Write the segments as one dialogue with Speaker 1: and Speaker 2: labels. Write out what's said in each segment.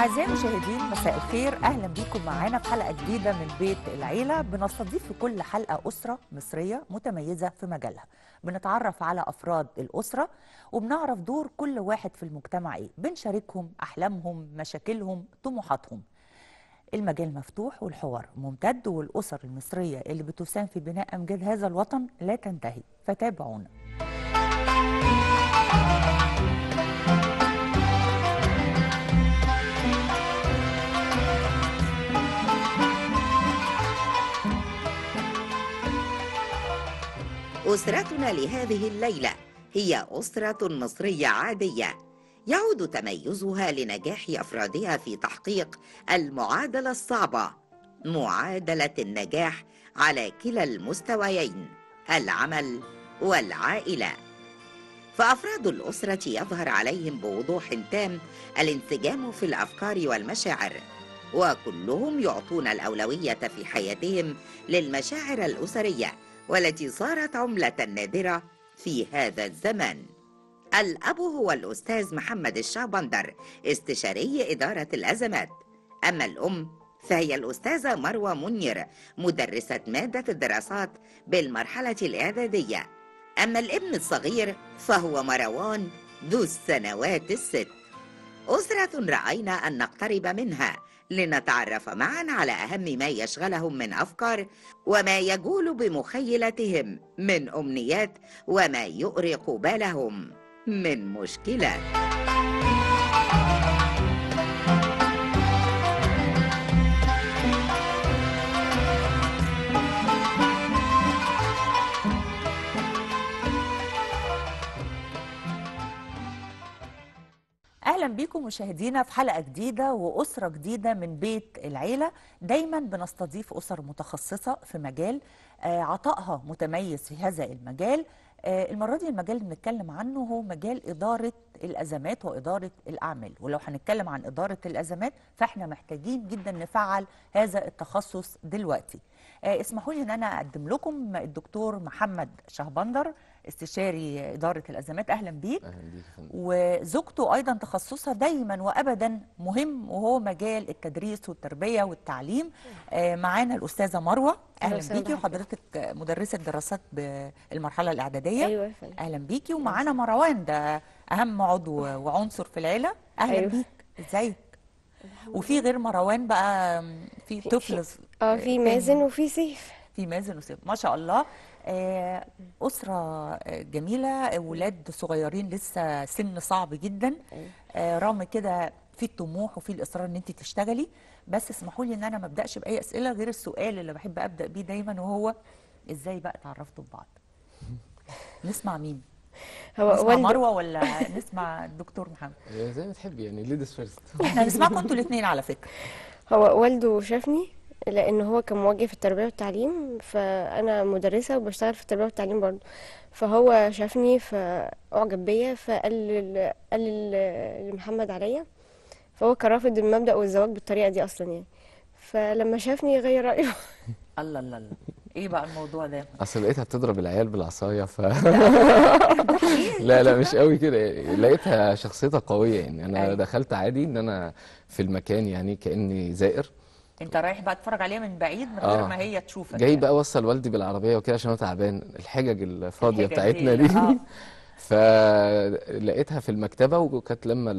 Speaker 1: أعزائي المشاهدين مساء الخير أهلا بيكم معانا في حلقة جديدة من بيت العيلة بنستضيف في كل حلقة أسرة مصرية متميزة في مجالها بنتعرف على أفراد الأسرة وبنعرف دور كل واحد في المجتمع إيه بنشاركهم أحلامهم مشاكلهم طموحاتهم المجال مفتوح والحوار ممتد والأسر المصرية اللي بتساهم في بناء أمجاد هذا الوطن لا تنتهي فتابعونا
Speaker 2: أسرتنا لهذه الليلة هي أسرة مصرية عادية يعود تميزها لنجاح أفرادها في تحقيق المعادلة الصعبة معادلة النجاح على كلا المستويين العمل والعائلة فأفراد الأسرة يظهر عليهم بوضوح تام الانسجام في الأفكار والمشاعر وكلهم يعطون الأولوية في حياتهم للمشاعر الأسرية والتي صارت عملة نادرة في هذا الزمان الأب هو الأستاذ محمد الشعبندر استشاري إدارة الأزمات أما الأم فهي الأستاذة مروة منير مدرسة مادة الدراسات بالمرحلة الإعدادية أما الابن الصغير فهو مروان ذو السنوات الست أسرة رأينا أن نقترب منها لنتعرف معا على أهم ما يشغلهم من أفكار وما يجول بمخيلتهم من أمنيات وما يؤرق بالهم من مشكلات
Speaker 1: اهلا بيكم مشاهدينا في حلقه جديده واسره جديده من بيت العيله دايما بنستضيف اسر متخصصه في مجال آه، عطائها متميز في هذا المجال آه، المره دي المجال اللي بنتكلم عنه هو مجال اداره الازمات واداره الاعمال ولو هنتكلم عن اداره الازمات فاحنا محتاجين جدا نفعل هذا التخصص دلوقتي آه، اسمحوا لي ان انا اقدم لكم الدكتور محمد شهبندر استشاري إدارة الأزمات أهلا بيك أهلا بيك وزوجته أيضا تخصصها دايما وأبدا مهم وهو مجال التدريس والتربية والتعليم آه، معانا الأستاذة مروة أهلا, بيكي وحضرتك مدرسة دراسات بالمرحلة الإعدادية أيوة أهلا بيكي أيوة. ومعانا مروان ده أهم عضو وعنصر في العيلة أهلا أيوة. بيك إزيك وفي غير مروان بقى في طفل اه في مازن
Speaker 3: وفي سيف
Speaker 1: في مازن وسيف ما شاء الله آه، أسرة جميلة أولاد صغيرين لسه سن صعب جدا آه، رغم كده في الطموح وفي الإصرار إن أنت تشتغلي بس اسمحوا لي إن أنا ما أبدأش بأي أسئلة غير السؤال اللي بحب أبدأ بيه دايما وهو إزاي بقى اتعرفتوا ببعض؟ نسمع مين؟ هو نسمع والد... مروه ولا نسمع
Speaker 3: الدكتور محمد
Speaker 4: زي ما تحبي يعني ليديز فيرست احنا نسمعكم انتوا
Speaker 3: الاثنين على فكره هو والده شافني لان هو كان موجه في التربيه والتعليم فانا مدرسه وبشتغل في التربيه والتعليم برضه فهو شافني فاعجب بيا فقال قال لمحمد عليا فهو كان رافض المبدا والزواج بالطريقه دي اصلا يعني فلما شافني غير رايه الله الله الله ايه بقى الموضوع ده
Speaker 4: اصل لقيتها بتضرب العيال بالعصايه ف لا لا مش قوي كده لقيتها شخصيتها قويه يعني انا أيوة. دخلت عادي ان انا في المكان يعني كاني زائر
Speaker 1: انت رايح بقى تتفرج عليها من بعيد من غير آه. ما هي تشوفك جاي يعني. بقى
Speaker 4: اوصل والدي بالعربيه وكده عشان هو تعبان الحجج الفاضيه الحجج بتاعتنا دي, دي. آه. فلقيتها في المكتبه وكانت لما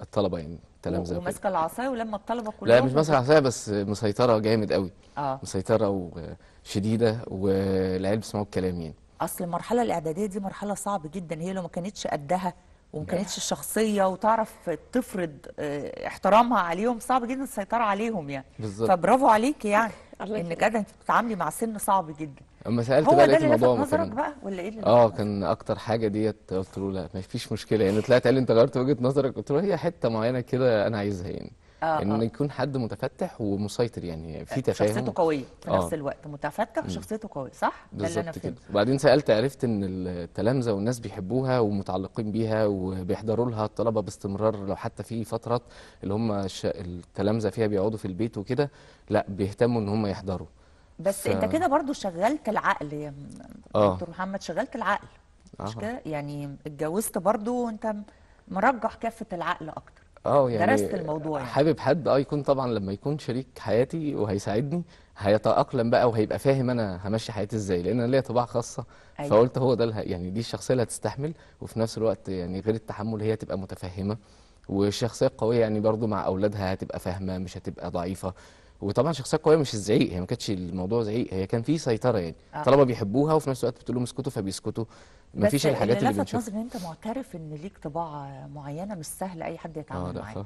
Speaker 4: الطلبه يعني تلامذه وماسكه
Speaker 1: العصايه ولما الطلبه كلهم لا مش ماسكه العصايه
Speaker 4: بس مسيطره جامد قوي آه. مسيطره وشديده والعيال بيسمعوا الكلام يعني
Speaker 1: اصل المرحله الاعداديه دي مرحله صعبه جدا هي لو ما كانتش قدها وما كانتش الشخصيه وتعرف تفرض آه، احترامها عليهم صعب جدا السيطره عليهم يعني بالظبط فبرافو عليكي يعني الله انك قاعدة انت بتتعاملي مع سن صعب جدا
Speaker 4: اما سالت بقى لقيت الموضوع هو نظرك بقى
Speaker 1: ولا ايه اه
Speaker 4: كان اكتر حاجه ديت قلت له لا ما فيش مشكله يعني طلعت قال لي انت غيرت وجهه نظرك قلت له هي حته معينه كده انا عايزها يعني آه ان آه. يكون حد متفتح ومسيطر يعني في آه، تفاهم شخصيته قويه في آه. نفس
Speaker 1: الوقت متفتح وشخصيته قويه صح بالظبط كده
Speaker 4: وبعدين سالت عرفت ان التلامذه والناس بيحبوها ومتعلقين بيها وبيحضروا لها الطلبه باستمرار لو حتى في فترات اللي هم التلامذه فيها بيقعدوا في البيت وكده لا بيهتموا ان هم يحضروا بس ف... انت كده
Speaker 1: برضو شغلت العقل يا آه. دكتور محمد شغلت العقل مش آه. كده يعني اتجوزت برضو وانت مرجح كافه العقل اكتر
Speaker 4: اه يعني درست الموضوع يعني. حابب حد اه يكون طبعا لما يكون شريك حياتي وهيساعدني هيتأقلم بقى وهيبقى فاهم انا همشي حياتي ازاي لان انا ليا طباع خاصة أيوة. فقلت هو ده يعني دي الشخصية اللي هتستحمل وفي نفس الوقت يعني غير التحمل هي تبقى متفهمة والشخصية القوية يعني برضو مع اولادها هتبقى فاهمة مش هتبقى ضعيفة وطبعا شخصيه قويه مش الزعيق هي ما كانتش الموضوع زعيق هي كان في سيطره يعني آه. طلبه بيحبوها وفي نفس الوقت بتقول لهم اسكتوا فبيسكتوا ما فيش الحاجات اللي, بنشوفها
Speaker 1: بس انت معترف ان ليك طباع معينه مش سهل اي حد يتعامل آه ده معاك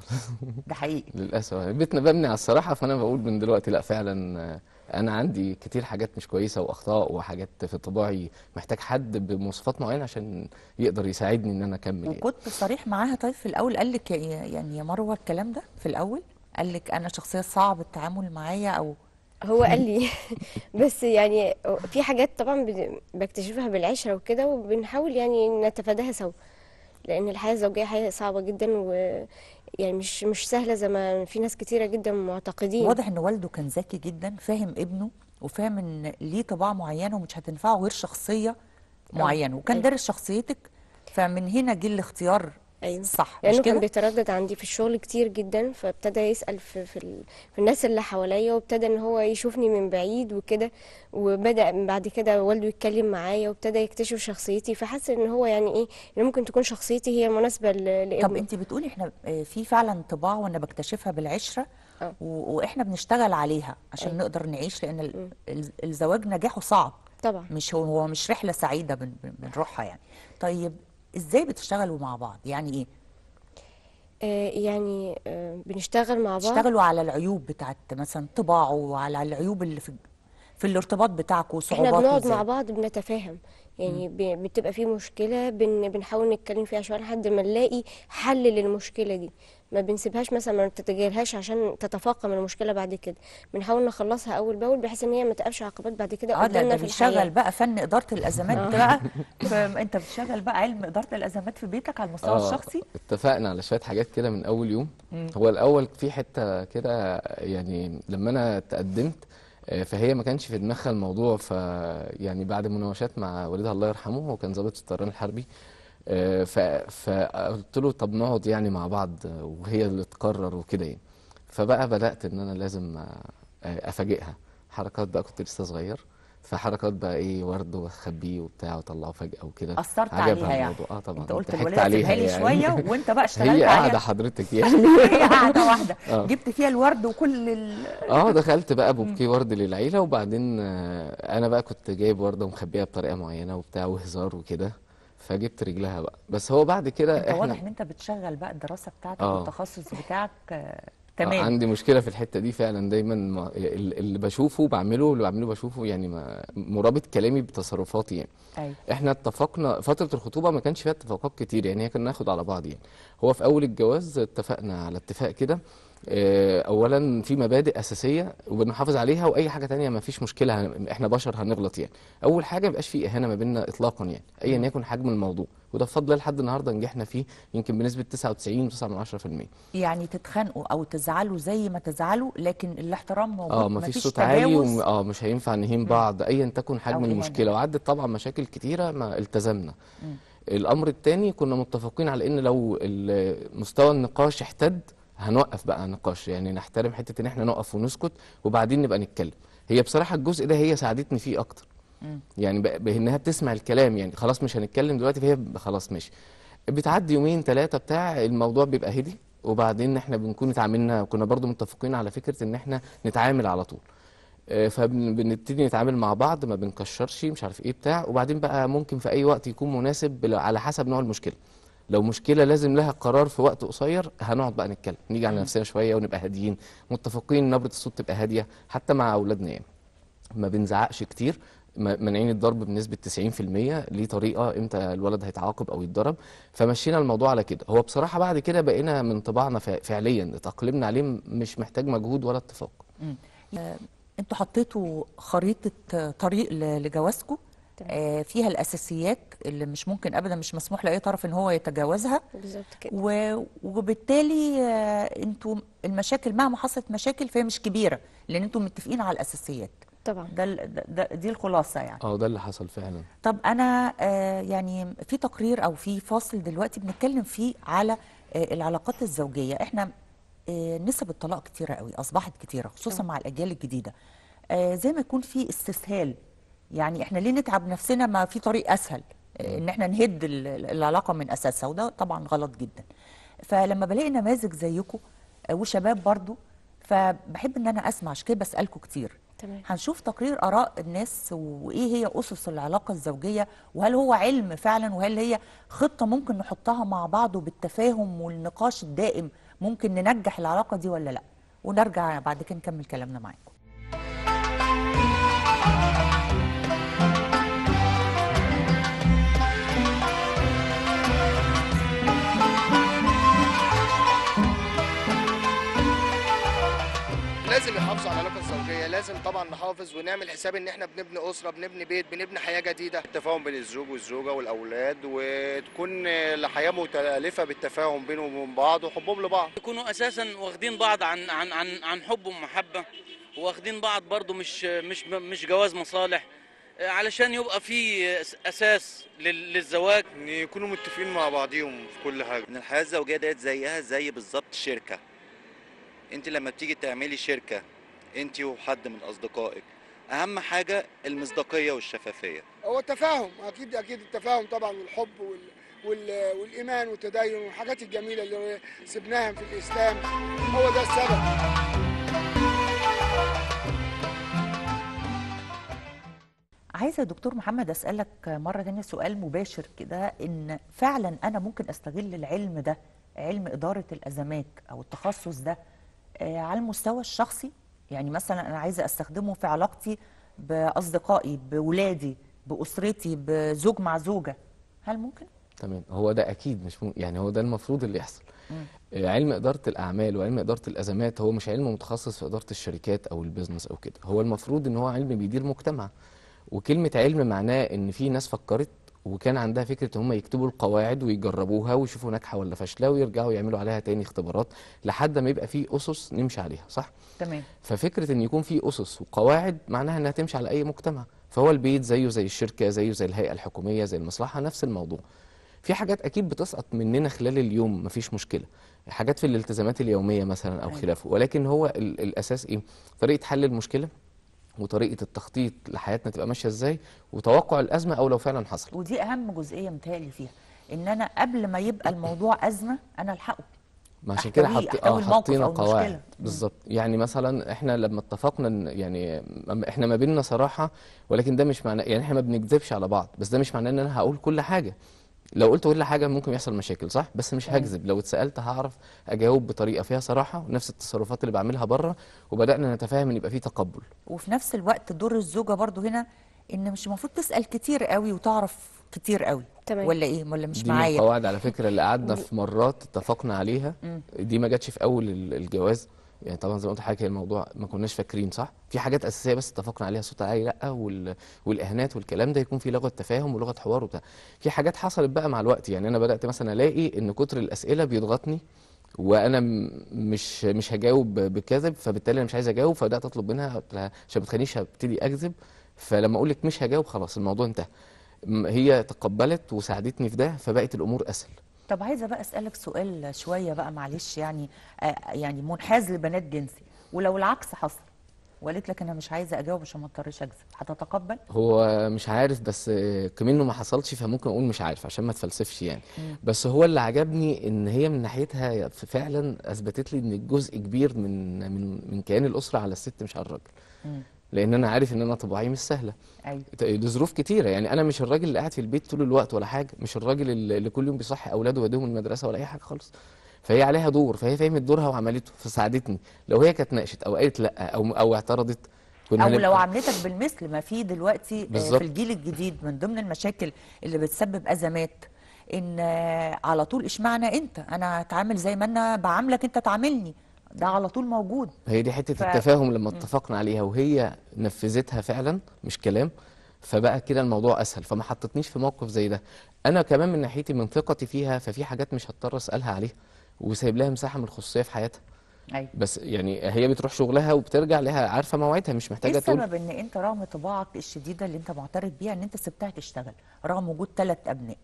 Speaker 4: ده حقيقي للاسف بيتنا ببني على الصراحه فانا بقول من دلوقتي لا فعلا انا عندي كتير حاجات مش كويسه واخطاء وحاجات في طباعي محتاج حد بمواصفات معينه عشان يقدر يساعدني ان انا اكمل يعني.
Speaker 1: وكنت صريح معاها طيب في الاول قال لك يعني يا مروه الكلام ده
Speaker 3: في الاول قال لك انا شخصيه صعب التعامل معايا او هو قال لي بس يعني في حاجات طبعا بكتشفها بالعشره وكده وبنحاول يعني نتفاداها سوا لان الحياه الزوجيه حياه صعبه جدا و يعني مش مش سهله زي ما في ناس كتيره جدا معتقدين واضح ان
Speaker 1: والده كان ذكي جدا فاهم ابنه وفاهم ان ليه طباع معينه ومش هتنفعه غير شخصيه آه. معينه وكان إيه. دارس شخصيتك فمن هنا جه الاختيار ايوه صح لانه كان
Speaker 3: بيتردد عندي في الشغل كتير جدا فابتدى يسال في في, ال... في الناس اللي حواليا وابتدى ان هو يشوفني من بعيد وكده وبدا بعد كده والده يتكلم معايا وابتدى يكتشف شخصيتي فحس ان هو يعني ايه ان ممكن تكون شخصيتي هي مناسبه لابنه طب انت بتقولي
Speaker 1: احنا آه، في فعلا طباع وانا بكتشفها بالعشره أه. واحنا بنشتغل عليها عشان أه. نقدر نعيش لان ال... الزواج نجاحه صعب طبعا مش هو مش رحله سعيده بنروحها يعني طيب ازاي بتشتغلوا مع بعض يعني ايه
Speaker 3: آه، يعني آه، بنشتغل مع بعض تشتغلوا
Speaker 1: على العيوب بتاعت مثلا طباعه وعلى العيوب اللي في في الارتباط بتاعكم صعوبات احنا بنقعد مع
Speaker 3: بعض بنتفاهم يعني بتبقى في مشكله بن بنحاول نتكلم فيها شويه لحد ما نلاقي حل للمشكله دي ما بنسيبهاش مثلا ما بتتجاهلهاش عشان تتفاقم المشكله بعد كده بنحاول نخلصها اول باول بحيث ان هي ما تقابش عقبات بعد كده آه، قدامنا في الشغل
Speaker 1: بقى فن اداره الازمات آه. بقى
Speaker 3: انت بتشغل بقى
Speaker 1: علم اداره الازمات في بيتك على المستوى آه الشخصي
Speaker 4: اتفقنا على شويه حاجات كده من اول يوم هو الاول في حته كده يعني لما انا تقدمت آه، فهي ما كانش في دماغها الموضوع يعني بعد مناوشات مع والدها الله يرحمه هو كان ضابط الطيران الحربي آه، فقلت له طب نقعد يعني مع بعض وهي اللي تقرر وكده يعني فبقى بدات ان انا لازم آه، افاجئها حركات بقى كنت لسه صغير فحركات بقى ايه ورد واخبيه وبتاع واطلعه فجاه وكده اثرت عليها يعني الموضوع. اه طبعا انت قلت الوليه سيبها لي يعني. شويه يعني. وانت بقى اشتغلت هي قاعده حضرتك يعني هي
Speaker 3: قاعده
Speaker 1: واحده آه. جبت فيها الورد وكل ال... اه دخلت
Speaker 4: بقى بوكيه ورد للعيله وبعدين آه، انا بقى كنت جايب ورده ومخبيها بطريقه معينه وبتاع وهزار وكده فجبت رجلها بقى بس هو بعد كده انت احنا واضح ان
Speaker 1: انت بتشغل بقى الدراسه بتاعتك آه. والتخصص بتاعك
Speaker 4: آه، آه، تمام عندي مشكله في الحته دي فعلا دايما ما اللي بشوفه بعمله اللي بعمله بشوفه يعني ما مرابط كلامي بتصرفاتي يعني أي. أيوة. احنا اتفقنا فتره الخطوبه ما كانش فيها اتفاقات كتير يعني هي كنا ناخد على بعض يعني هو في اول الجواز اتفقنا على اتفاق كده آه، اولا في مبادئ اساسيه وبنحافظ عليها واي حاجه تانية ما فيش مشكله احنا بشر هنغلط يعني اول حاجه ما يبقاش في اهانه ما بيننا اطلاقا يعني ايا يكن حجم الموضوع وده بفضل الله لحد النهارده نجحنا فيه يمكن بنسبه 99.9%
Speaker 1: يعني تتخانقوا او تزعلوا زي ما تزعلوا لكن الاحترام موجود اه مفيش صوت عالي وم...
Speaker 4: اه مش هينفع نهين بعض ايا تكن حجم المشكله وعدت طبعا مشاكل كتيره ما التزمنا م. الامر الثاني كنا متفقين على ان لو مستوى النقاش احتد هنوقف بقى نقاش يعني نحترم حته ان احنا نقف ونسكت وبعدين نبقى نتكلم هي بصراحه الجزء ده هي ساعدتني فيه اكتر يعني بانها بتسمع الكلام يعني خلاص مش هنتكلم دلوقتي فهي خلاص ماشي بتعدي يومين ثلاثه بتاع الموضوع بيبقى هدي وبعدين احنا بنكون اتعاملنا كنا برضو متفقين على فكره ان احنا نتعامل على طول آه، فبنبتدي نتعامل مع بعض ما بنكشرش مش عارف ايه بتاع وبعدين بقى ممكن في اي وقت يكون مناسب على حسب نوع المشكله لو مشكله لازم لها قرار في وقت قصير هنقعد بقى نتكلم نيجي على نفسنا شويه ونبقى هاديين متفقين نبره الصوت تبقى هاديه حتى مع اولادنا يعني ما بنزعقش كتير مانعين الضرب بنسبه 90% ليه طريقه امتى الولد هيتعاقب او يتضرب فمشينا الموضوع على كده هو بصراحه بعد كده بقينا من طباعنا فعليا اتاقلمنا عليه مش محتاج مجهود ولا اتفاق
Speaker 1: آه، انتوا حطيتوا خريطه طريق لجوازكم آه فيها الاساسيات اللي مش ممكن ابدا مش مسموح لاي طرف ان هو يتجاوزها بالظبط كده و... وبالتالي آه انتوا المشاكل مهما حصلت مشاكل فهي مش كبيره لان انتوا متفقين على الاساسيات طبعا ده, ده دي الخلاصه يعني
Speaker 4: اه ده اللي حصل فعلا
Speaker 1: طب انا آه يعني في تقرير او في فاصل دلوقتي بنتكلم فيه على آه العلاقات الزوجيه احنا آه نسب الطلاق كتيره قوي اصبحت كتيره خصوصا مع الاجيال الجديده آه زي ما يكون في استسهال يعني احنا ليه نتعب نفسنا ما في طريق اسهل آه، ان احنا نهد العلاقه من اساسها وده طبعا غلط جدا فلما بلاقي نماذج زيكم آه، وشباب برضو فبحب ان انا اسمع عشان كده بسالكم كتير تمام. هنشوف تقرير اراء الناس وايه هي اسس العلاقه الزوجيه وهل هو علم فعلا وهل هي خطه ممكن نحطها مع بعض وبالتفاهم والنقاش الدائم ممكن ننجح العلاقه دي ولا لا ونرجع بعد كده نكمل كلامنا معاكم
Speaker 4: الزوجيه لازم طبعا نحافظ ونعمل حساب ان احنا بنبني اسره بنبني بيت بنبني حياه جديده
Speaker 3: التفاهم بين الزوج والزوجه والاولاد وتكون الحياه متالفه بالتفاهم بينهم وبين بعض وحبهم لبعض
Speaker 4: يكونوا اساسا واخدين بعض عن عن عن عن حب ومحبه واخدين بعض برضو مش مش مش جواز مصالح علشان يبقى في اساس للزواج ان يكونوا متفقين مع بعضيهم في كل حاجه ان الحياه الزوجيه ديت زيها زي بالظبط شركه انت لما بتيجي تعملي شركه انت وحد من اصدقائك اهم حاجه المصداقيه والشفافيه هو التفاهم اكيد اكيد التفاهم طبعا والحب وال... وال... والايمان والتدين والحاجات الجميله اللي سبناها في الاسلام هو ده السبب
Speaker 1: عايزه دكتور محمد اسالك مره ثانيه سؤال مباشر كده ان فعلا انا ممكن استغل العلم ده علم اداره الازمات او التخصص ده آه، على المستوى الشخصي يعني مثلا انا عايزه استخدمه في علاقتي باصدقائي باولادي باسرتي بزوج مع زوجه هل ممكن
Speaker 4: تمام هو ده اكيد مش ممكن يعني هو ده المفروض اللي يحصل مم. آه، علم اداره الاعمال وعلم اداره الازمات هو مش علم متخصص في اداره الشركات او البيزنس او كده هو المفروض ان هو علم بيدير مجتمع وكلمه علم معناه ان في ناس فكرت وكان عندها فكره ان هم يكتبوا القواعد ويجربوها ويشوفوا ناجحه ولا فاشله ويرجعوا يعملوا عليها تاني اختبارات لحد ما يبقى في اسس نمشي عليها صح تمام ففكره ان يكون في اسس وقواعد معناها انها تمشي على اي مجتمع فهو البيت زيه زي الشركه زيه زي الهيئه الحكوميه زي المصلحه نفس الموضوع في حاجات اكيد بتسقط مننا خلال اليوم مفيش مشكله حاجات في الالتزامات اليوميه مثلا او خلافه ولكن هو الاساس ايه طريقه حل المشكله وطريقه التخطيط لحياتنا تبقى ماشيه ازاي وتوقع الازمه او لو فعلا حصل
Speaker 1: ودي اهم جزئيه متهيألي فيها ان انا قبل ما يبقى الموضوع ازمه انا الحقه
Speaker 4: ما عشان كده حط... آه، حطينا قواعد بالظبط يعني مثلا احنا لما اتفقنا يعني احنا ما بيننا صراحه ولكن ده مش معناه يعني احنا ما بنكذبش على بعض بس ده مش معناه ان انا هقول كل حاجه لو قلت كل حاجه ممكن يحصل مشاكل صح بس مش أيوة. هكذب لو اتسالت هعرف اجاوب بطريقه فيها صراحه ونفس التصرفات اللي بعملها بره وبدانا نتفاهم ان يبقى في تقبل
Speaker 1: وفي نفس الوقت دور الزوجه برضو هنا ان مش المفروض تسال كتير قوي وتعرف كتير قوي تمام. ولا ايه ولا مش معايا دي القواعد
Speaker 4: على فكره اللي قعدنا في مرات اتفقنا عليها دي ما جاتش في اول الجواز يعني طبعا زي ما قلت لحضرتك الموضوع ما كناش فاكرين صح في حاجات اساسيه بس اتفقنا عليها صوت عالي لا وال... والاهانات والكلام ده يكون في لغه تفاهم ولغه حوار وبتاع في حاجات حصلت بقى مع الوقت يعني انا بدات مثلا الاقي ان كتر الاسئله بيضغطني وانا مش مش هجاوب بكذب فبالتالي انا مش عايز اجاوب فبدات اطلب منها عشان ما تخلينيش هبتدي اكذب فلما اقول لك مش هجاوب خلاص الموضوع انتهى هي تقبلت وساعدتني في ده فبقت الامور اسهل
Speaker 1: طب عايزه بقى اسالك سؤال شويه بقى معلش يعني آه، يعني منحاز لبنات جنسي ولو العكس حصل وقالت لك انا مش عايزه اجاوب عشان ما اضطرش اكذب
Speaker 4: هتتقبل هو مش عارف بس كمان ما حصلش فممكن اقول مش عارف عشان ما تفلسفش يعني مم. بس هو اللي عجبني ان هي من ناحيتها فعلا اثبتت لي ان الجزء كبير من من من كيان الاسره على الست مش على الراجل لان انا عارف ان انا طباعي مش سهله ايوه دي ظروف كتيره يعني انا مش الراجل اللي قاعد في البيت طول الوقت ولا حاجه مش الراجل اللي كل يوم بيصحي اولاده ويديهم المدرسه ولا اي حاجه خالص فهي عليها دور فهي فهمت دورها وعملته فساعدتني لو هي كانت ناقشت او قالت لا او او اعترضت كنا او لو
Speaker 1: عملتك بالمثل ما في دلوقتي بالزبط. آه، في الجيل الجديد من ضمن المشاكل اللي بتسبب ازمات ان آه، على طول اشمعنى انت انا هتعامل زي ما انا بعاملك انت تعاملني ده على طول موجود
Speaker 4: هي دي حته ف... التفاهم لما اتفقنا عليها وهي نفذتها فعلا مش كلام فبقى كده الموضوع اسهل فما حطتنيش في موقف زي ده انا كمان من ناحيتي من ثقتي فيها ففي حاجات مش هضطر اسالها عليها وسايب لها مساحه من الخصوصيه في حياتها أيوة. بس يعني هي بتروح شغلها وبترجع لها عارفه مواعيدها مش محتاجه إيه تقول السبب
Speaker 1: ان انت رغم طباعك الشديده اللي انت معترف بيها ان انت سبتها تشتغل رغم وجود ثلاث ابناء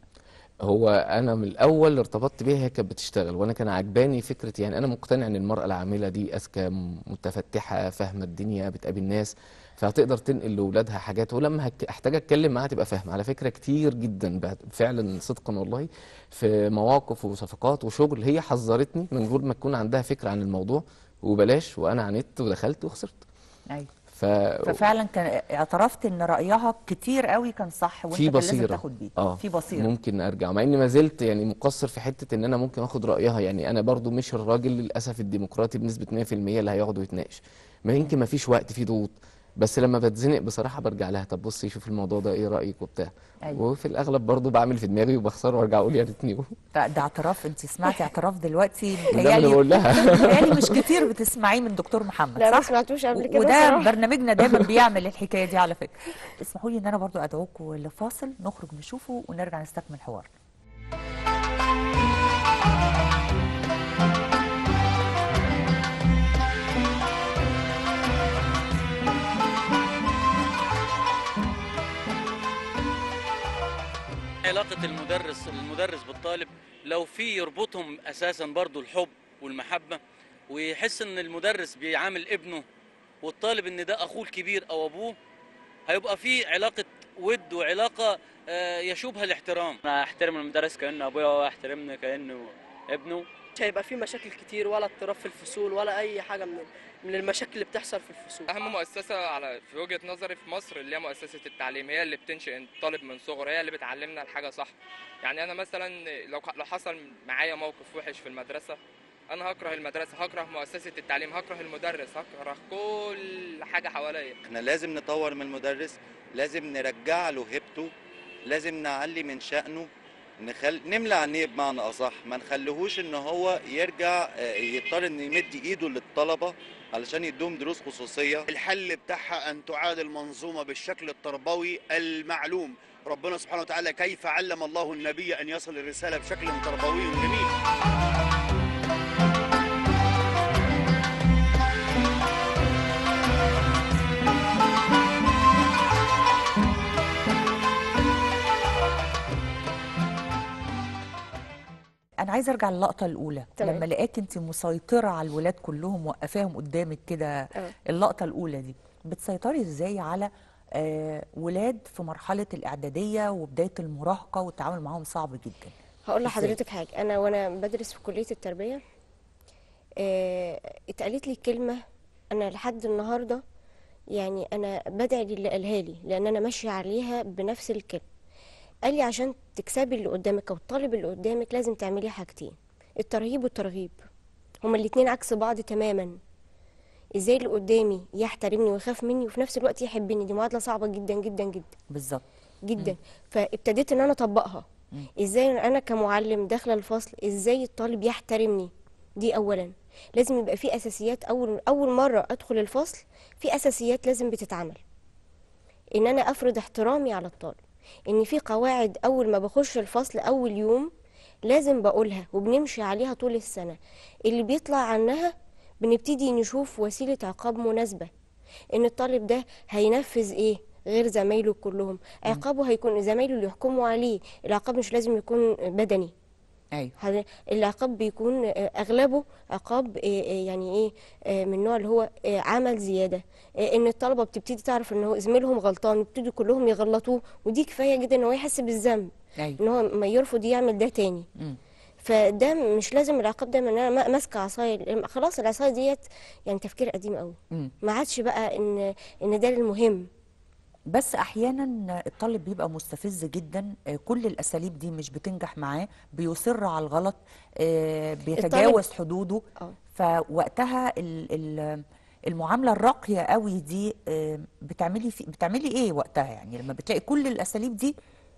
Speaker 4: هو انا من الاول ارتبطت بيها هي كانت بتشتغل وانا كان عجباني فكره يعني انا مقتنع ان المراه العامله دي اذكى متفتحه فاهمه الدنيا بتقابل ناس فهتقدر تنقل لاولادها حاجات ولما احتاج اتكلم معاها تبقى فاهمه على فكره كتير جدا فعلا صدقا والله في مواقف وصفقات وشغل هي حذرتني من غير ما تكون عندها فكره عن الموضوع وبلاش وانا عنيت ودخلت وخسرت ايوه ف... ففعلا
Speaker 1: كان اعترفت ان رايها كتير قوي كان صح وانت في بصيره لازم تاخد بيه
Speaker 4: آه. في بصيره ممكن ارجع مع اني ما زلت يعني مقصر في حته ان انا ممكن اخد رايها يعني انا برضو مش الراجل للاسف الديمقراطي بنسبه 100% اللي هيقعد ويتناقش ما يمكن ما فيش وقت في ضغوط بس لما بتزنق بصراحه برجع لها طب بصي شوف الموضوع ده ايه رايك وبتاع أيوة. وفي الاغلب برضو بعمل في دماغي وبخسر وارجع اقول يا ريتني
Speaker 1: ده, اعتراف انت سمعتي اعتراف دلوقتي يعني بقول لها مش كتير بتسمعيه من دكتور محمد لا ما سمعتوش قبل كده وده برنامجنا دايما بيعمل الحكايه دي على فكره اسمحوا لي ان انا برضو ادعوكم لفاصل نخرج نشوفه ونرجع نستكمل حوارنا
Speaker 4: علاقه المدرس المدرس بالطالب لو في يربطهم اساسا برضو الحب والمحبه ويحس ان المدرس بيعامل ابنه والطالب ان ده اخوه الكبير او ابوه
Speaker 1: هيبقى في علاقه ود وعلاقه آه، يشوبها الاحترام انا احترم المدرس كانه ابويا وهو يحترمني كانه ابنه
Speaker 3: مش هيبقى في مشاكل كتير ولا اضطراب في الفصول ولا اي حاجه من من المشاكل اللي بتحصل في الفصول اهم
Speaker 4: مؤسسه على في وجهه نظري في مصر اللي هي مؤسسه التعليم هي اللي بتنشئ الطالب من صغره هي اللي بتعلمنا الحاجه صح يعني انا مثلا لو لو حصل معايا موقف وحش في المدرسه انا هكره المدرسه هكره مؤسسه التعليم هكره المدرس هكره كل حاجه حواليا احنا لازم نطور من المدرس لازم نرجع له هيبته لازم نعلي من شأنه نخل... نملى عينيه بمعنى اصح ما نخليهوش ان هو يرجع آه، يضطر ان يمد ايده للطلبه علشان يدوهم دروس خصوصيه الحل بتاعها ان تعاد المنظومه بالشكل التربوي المعلوم ربنا سبحانه وتعالى كيف علم الله النبي ان يصل الرساله بشكل تربوي جميل
Speaker 1: انا عايزه ارجع للقطه الاولى تمام. لما لقاك انت مسيطره على الولاد كلهم وقفاهم قدامك كده آه. اللقطه الاولى دي بتسيطري ازاي على آه ولاد في مرحله الاعداديه وبدايه المراهقه والتعامل معاهم صعب جدا
Speaker 3: هقول لحضرتك حاجه انا وانا بدرس في كليه التربيه آه اتقالت لي كلمه انا لحد النهارده يعني انا بدعي للي قالها لي لان انا ماشيه عليها بنفس الكلمه قال لي عشان تكسبي اللي قدامك او الطالب اللي قدامك لازم تعملي حاجتين الترهيب والترغيب هما الاثنين عكس بعض تماما ازاي اللي قدامي يحترمني ويخاف مني وفي نفس الوقت يحبني دي معادله صعبه جدا جدا جدا بالظبط جدا مم. فابتديت ان انا اطبقها ازاي انا كمعلم داخله الفصل ازاي الطالب يحترمني دي اولا لازم يبقى في اساسيات اول اول مره ادخل الفصل في اساسيات لازم بتتعمل ان انا افرض احترامي على الطالب ان في قواعد اول ما بخش الفصل اول يوم لازم بقولها وبنمشي عليها طول السنه اللي بيطلع عنها بنبتدي نشوف وسيله عقاب مناسبه ان الطالب ده هينفذ ايه غير زمايله كلهم عقابه هيكون زمايله اللي يحكموا عليه العقاب مش لازم يكون بدني ايوه العقاب بيكون آه، اغلبه عقاب آه، آه، يعني ايه من نوع اللي هو عمل زياده ان الطلبه بتبتدي تعرف ان هو زميلهم غلطان يبتدوا كلهم يغلطوه ودي كفايه جدا ان هو يحس بالذنب أيوة. ان هو ما يرفض يعمل ده تاني م. فده مش لازم العقاب ده ان انا ماسكه عصايه خلاص العصايه ديت يعني تفكير قديم قوي ما عادش بقى ان ان ده المهم بس احيانا الطالب بيبقى مستفز جدا آه، كل الاساليب دي مش بتنجح معاه
Speaker 1: بيصر على الغلط آه، بيتجاوز حدوده آه. فوقتها المعامله الراقيه قوي دي بتعملي في بتعملي ايه وقتها يعني لما بتلاقي كل الاساليب دي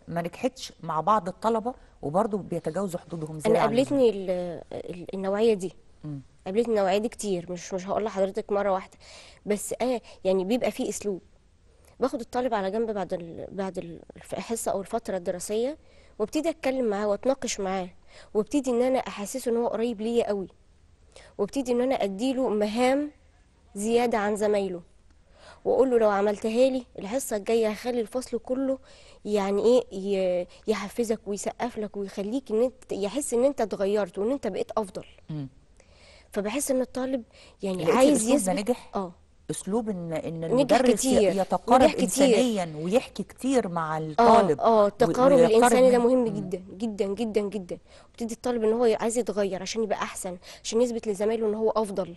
Speaker 1: ما نجحتش مع بعض الطلبه وبرضه بيتجاوزوا حدودهم زي انا قابلتني
Speaker 3: النوعيه دي قابلتني النوعيه دي كتير مش مش هقول لحضرتك مره واحده بس آه يعني بيبقى في اسلوب باخد الطالب على جنب بعد ال... بعد الحصه او الفتره الدراسيه وابتدي اتكلم معاه واتناقش معاه وابتدي ان انا احسسه ان هو قريب ليا قوي وابتدي ان انا اديله مهام زياده عن زمايله واقول له لو عملتها لي الحصه الجايه هخلي الفصل كله يعني ايه يحفزك ويسقف لك ويخليك ان انت يحس ان انت اتغيرت وان انت بقيت افضل فبحس ان الطالب يعني عايز يثبت نجح اه
Speaker 1: اسلوب ان ان المدرس يتقارب انسانيا ويحكي كتير مع آه، الطالب اه اه التقارب الانساني ده مهم
Speaker 3: جدا جدا جدا جدا وبتدي الطالب ان هو عايز يتغير عشان يبقى احسن عشان يثبت لزمايله ان هو افضل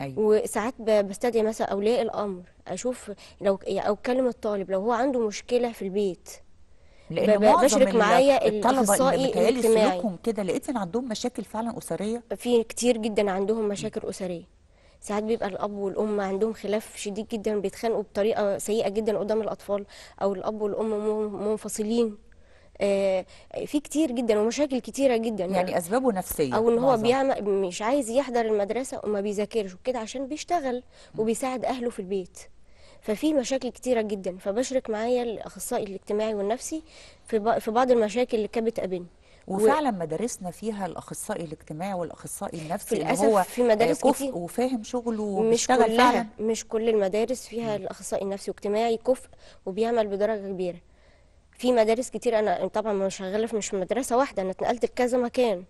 Speaker 3: أيوة. وساعات بستدعي مثلا اولياء الامر اشوف لو او اكلم الطالب لو هو عنده مشكله في البيت لان بشرك معايا الاخصائي الاجتماعي كده لقيت ان عندهم مشاكل فعلا اسريه في كتير جدا عندهم مشاكل اسريه ساعات بيبقى الاب والام عندهم خلاف شديد جدا بيتخانقوا بطريقه سيئه جدا قدام الاطفال او الاب والام منفصلين آه، في كتير جدا ومشاكل كتيره جدا يعني, يعني
Speaker 1: اسبابه نفسيه او ان هو بيعمل
Speaker 3: مش عايز يحضر المدرسه وما بيذاكرش وكده عشان بيشتغل وبيساعد اهله في البيت ففي مشاكل كتيرة جدا فبشرك معايا الأخصائي الاجتماعي والنفسي في بعض المشاكل اللي كانت بتقابلني وفعلا
Speaker 1: مدارسنا فيها الاخصائي الاجتماعي والاخصائي النفسي اللي هو في مدارس كفء وفاهم شغله وبيشتغل فعلا.
Speaker 3: مش كل المدارس فيها الاخصائي النفسي واجتماعي كفء وبيعمل بدرجه كبيره في مدارس كتير انا طبعا مش شغاله في مش مدرسه واحده انا اتنقلت لكذا مكان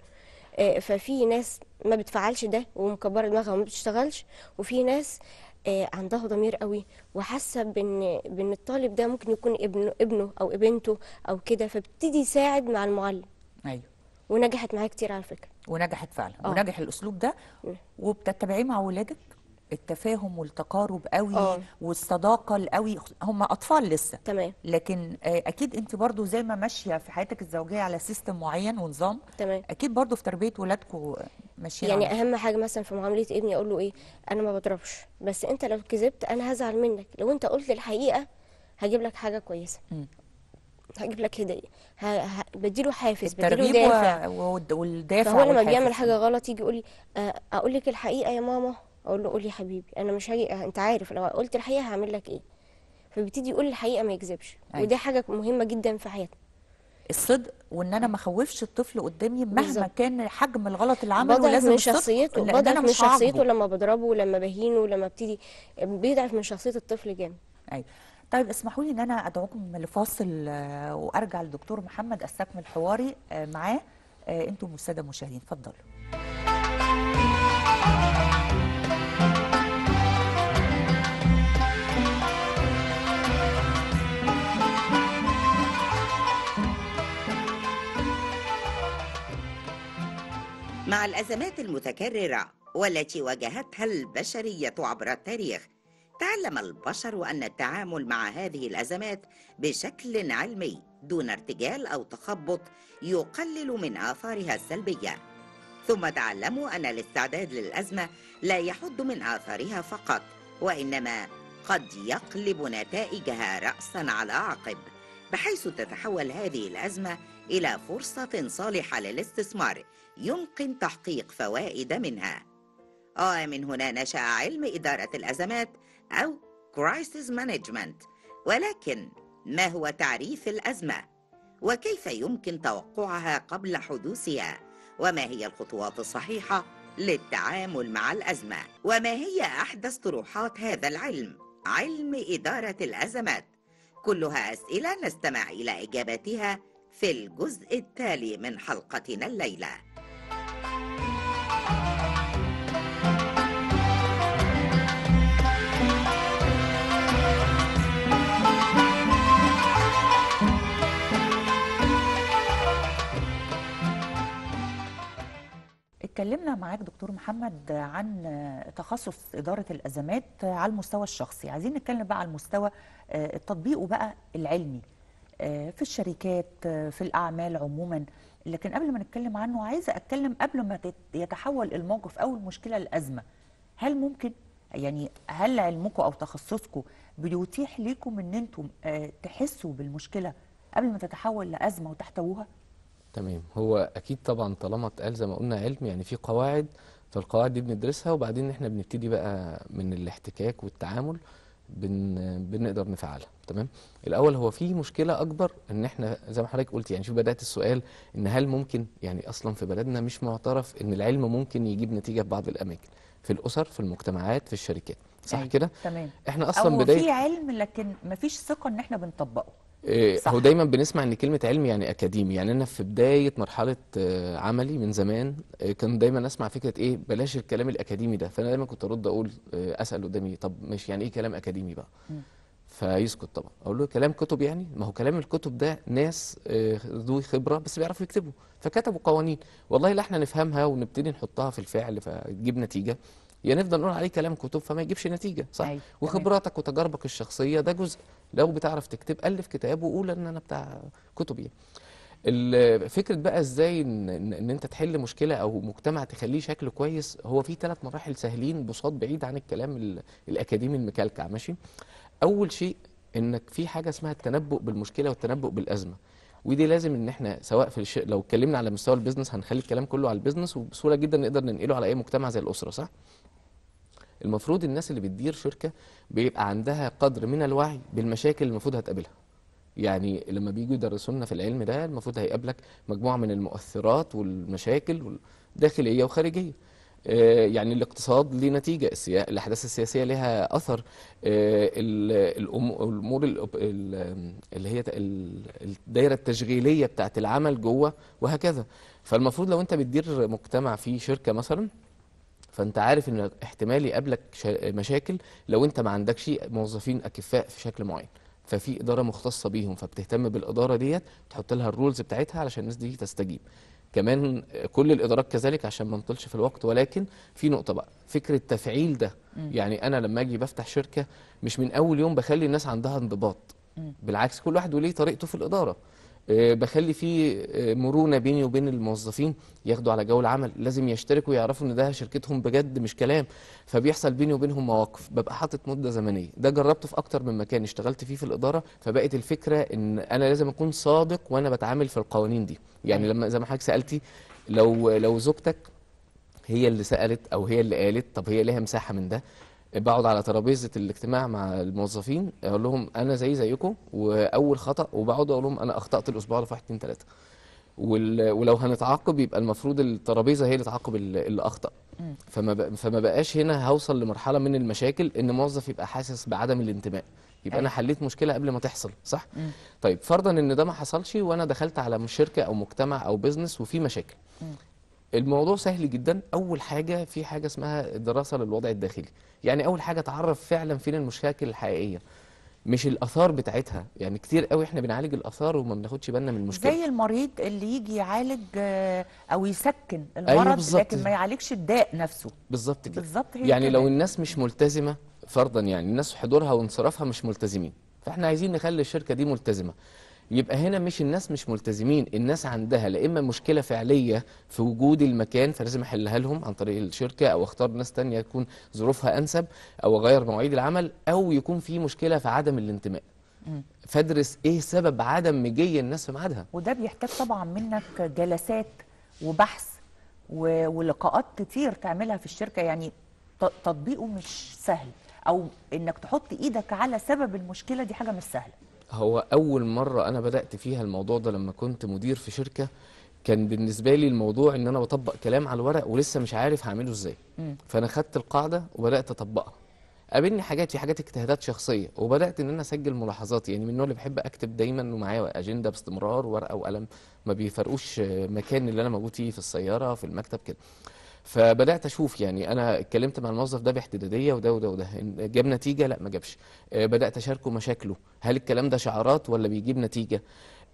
Speaker 3: آه، ففي ناس ما بتفعلش ده ومكبره دماغها وما بتشتغلش وفي ناس آه، عندها ضمير قوي وحاسه بان بان الطالب ده ممكن يكون ابنه ابنه او بنته او كده فبتدي يساعد مع المعلم ايوه ونجحت معايا كتير على فكره
Speaker 1: ونجحت فعلا أوه. ونجح الاسلوب ده وبتتبعيه مع ولادك التفاهم والتقارب قوي أوه. والصداقه القوي هم اطفال لسه تمام لكن آه، اكيد انت برضو زي ما ماشيه في حياتك الزوجيه على سيستم معين ونظام تمام اكيد برضو في تربيه ولادكم ماشيه يعني على. اهم
Speaker 3: حاجه مثلا في معامله ابني اقول له ايه انا ما بضربش بس انت لو كذبت انا هزعل منك لو انت قلت الحقيقه هجيب لك حاجه كويسه م. هجيب لك هديه بديله حافز بديله دافع والدافع هو لما بيعمل حاجه غلط يجي يقول لي اقول لك الحقيقه يا ماما اقول له قولي يا حبيبي انا مش هاجي انت عارف لو قلت الحقيقه هعمل لك ايه فبيبتدي يقول الحقيقه ما يكذبش أيوة. ودي حاجه مهمه جدا في حياتنا
Speaker 1: الصدق وان انا ما اخوفش الطفل قدامي مهما بالزبط. كان حجم الغلط اللي عمله لازم من شخصيته بضعف من شخصيته لما
Speaker 3: بضربه لما بهينه لما ابتدي بيضعف من شخصيه الطفل جامد ايوه طيب اسمحوا لي
Speaker 1: ان انا ادعوكم لفاصل آه، وارجع للدكتور محمد استكمل حواري آه، معاه آه، انتم الساده المشاهدين اتفضلوا
Speaker 2: مع الأزمات المتكررة والتي واجهتها البشرية عبر التاريخ تعلم البشر أن التعامل مع هذه الأزمات بشكل علمي دون ارتجال أو تخبط يقلل من آثارها السلبية ثم تعلموا أن الاستعداد للأزمة لا يحد من آثارها فقط وإنما قد يقلب نتائجها رأسا على عقب بحيث تتحول هذه الأزمة إلى فرصة صالحة للاستثمار يمكن تحقيق فوائد منها ومن آه، هنا نشأ علم إدارة الأزمات أو crisis management ولكن ما هو تعريف الأزمة؟ وكيف يمكن توقعها قبل حدوثها؟ وما هي الخطوات الصحيحة للتعامل مع الأزمة؟ وما هي أحدث طروحات هذا العلم؟ علم إدارة الأزمات كلها أسئلة نستمع إلى إجاباتها في الجزء التالي من حلقتنا الليله
Speaker 1: اتكلمنا معاك دكتور محمد عن تخصص إدارة الأزمات على المستوى الشخصي عايزين نتكلم بقى على المستوى آه، التطبيق بقى العلمي آه، في الشركات آه، في الأعمال عموما لكن قبل ما نتكلم عنه عايزة أتكلم قبل ما يتحول الموقف أو المشكلة لأزمة هل ممكن يعني هل علمكم أو تخصصكم بيتيح ليكم أن أنتم تحسوا بالمشكلة قبل ما تتحول لأزمة وتحتووها؟
Speaker 4: تمام هو اكيد طبعا طالما اتقال زي ما قلنا علم يعني في قواعد فالقواعد دي بندرسها وبعدين احنا بنبتدي بقى من الاحتكاك والتعامل بن بنقدر نفعلها تمام الاول هو في مشكله اكبر ان احنا زي ما حضرتك قلت يعني شوف بدات السؤال ان هل ممكن يعني اصلا في بلدنا مش معترف ان العلم ممكن يجيب نتيجه في بعض الاماكن في الاسر في المجتمعات في الشركات صح أيوة، كده تمام احنا اصلا بدايه في
Speaker 1: علم لكن مفيش ثقه ان احنا بنطبقه
Speaker 4: إيه، صح. هو دايما بنسمع ان كلمه علم يعني اكاديمي يعني انا في بدايه مرحله آه، عملي من زمان آه، كان دايما اسمع فكره ايه بلاش الكلام الاكاديمي ده فانا دايما كنت ارد اقول آه، اسال قدامي طب ماشي يعني ايه كلام اكاديمي بقى م. فيسكت طبعا اقول له كلام كتب يعني ما هو كلام الكتب ده ناس ذو خبره بس بيعرفوا يكتبوا فكتبوا قوانين والله لا احنا نفهمها ونبتدي نحطها في الفعل فتجيب نتيجه يا يعني نفضل نقول عليه كلام كتب فما يجيبش نتيجه صح أي. أيوة، وخبراتك وتجاربك الشخصيه ده جزء لو بتعرف تكتب ألف كتاب وقول إن أنا بتاع كتب يعني فكرة بقى إزاي إن, إن أنت تحل مشكلة أو مجتمع تخليه شكله كويس هو في ثلاث مراحل سهلين بصوت بعيد عن الكلام الأكاديمي المكلكع ماشي أول شيء إنك في حاجة اسمها التنبؤ بالمشكلة والتنبؤ بالأزمة ودي لازم ان احنا سواء في الش... لو اتكلمنا على مستوى البيزنس هنخلي الكلام كله على البيزنس وبسهوله جدا نقدر ننقله على اي مجتمع زي الاسره صح المفروض الناس اللي بتدير شركه بيبقى عندها قدر من الوعي بالمشاكل اللي المفروض هتقابلها يعني لما بيجوا يدرسوا لنا في العلم ده المفروض هيقابلك مجموعه من المؤثرات والمشاكل داخليه وخارجيه آه، يعني الاقتصاد ليه نتيجة السيا... الأحداث السياسية لها أثر آه، الأمور اللي هي الدائرة التشغيلية بتاعت العمل جوه وهكذا فالمفروض لو أنت بتدير مجتمع في شركة مثلا فانت عارف ان احتمال يقابلك مشاكل لو انت ما عندكش موظفين اكفاء في شكل معين ففي اداره مختصه بيهم فبتهتم بالاداره ديت تحط لها الرولز بتاعتها علشان الناس دي تستجيب كمان كل الادارات كذلك عشان ما نطلش في الوقت ولكن في نقطه بقى فكره تفعيل ده يعني انا لما اجي بفتح شركه مش من اول يوم بخلي الناس عندها انضباط بالعكس كل واحد وليه طريقته في الاداره آه، بخلي فيه آه، مرونه بيني وبين الموظفين ياخدوا على جو العمل لازم يشتركوا يعرفوا ان ده شركتهم بجد مش كلام فبيحصل بيني وبينهم مواقف ببقى حاطط مده زمنيه ده جربته في اكتر من مكان اشتغلت فيه في الاداره فبقت الفكره ان انا لازم اكون صادق وانا بتعامل في القوانين دي يعني لما زي ما حضرتك سالتي لو لو زوجتك هي اللي سالت او هي اللي قالت طب هي ليها مساحه من ده بقعد على ترابيزه الاجتماع مع الموظفين اقول لهم انا زي زيكم واول خطا وبقعد اقول لهم انا اخطات الاسبوع اللي فات 2 3 ولو هنتعاقب يبقى المفروض الترابيزه هي اللي تعاقب اللي اخطا فما فما بقاش هنا هوصل لمرحله من المشاكل ان موظف يبقى حاسس بعدم الانتماء يبقى انا أيوة. حليت مشكله قبل ما تحصل صح طيب فرضا ان ده ما حصلش وانا دخلت على شركه او مجتمع او بيزنس وفي مشاكل الموضوع سهل جدا اول حاجه في حاجه اسمها الدراسه للوضع الداخلي يعني أول حاجة تعرف فعلا فين المشاكل الحقيقية مش الآثار بتاعتها يعني كتير قوي احنا بنعالج الآثار وما بناخدش بالنا من المشكلة زي
Speaker 1: المريض اللي يجي يعالج آه، أو يسكن أيوة المرض أيوة لكن ما يعالجش الداء
Speaker 4: نفسه بالظبط كده بالظبط يعني كده. لو الناس مش ملتزمة فرضا يعني الناس حضورها وانصرافها مش ملتزمين فاحنا عايزين نخلي الشركة دي ملتزمة يبقى هنا مش الناس مش ملتزمين الناس عندها لا اما مشكله فعليه في وجود المكان فلازم احلها لهم عن طريق الشركه او اختار ناس تانية تكون ظروفها انسب او اغير مواعيد العمل او يكون في مشكله في عدم الانتماء فادرس ايه سبب عدم مجي الناس في ميعادها
Speaker 1: وده بيحتاج طبعا منك جلسات وبحث ولقاءات كتير تعملها في الشركه يعني تطبيقه مش سهل او انك تحط ايدك على سبب المشكله دي حاجه مش سهله
Speaker 4: هو أول مرة أنا بدأت فيها الموضوع ده لما كنت مدير في شركة كان بالنسبة لي الموضوع إن أنا بطبق كلام على الورق ولسه مش عارف هعمله إزاي فأنا خدت القاعدة وبدأت أطبقها قابلني حاجات في حاجات اجتهادات شخصيه وبدات ان انا اسجل ملاحظاتي يعني من النوع اللي بحب اكتب دايما ومعايا اجنده باستمرار ورقه وقلم ما بيفرقوش مكان اللي انا موجود فيه في السياره في المكتب كده فبدات اشوف يعني انا اتكلمت مع الموظف ده باحتداديه وده وده وده جاب نتيجه لا ما جابش آه، بدات اشاركه مشاكله هل الكلام ده شعارات ولا بيجيب نتيجه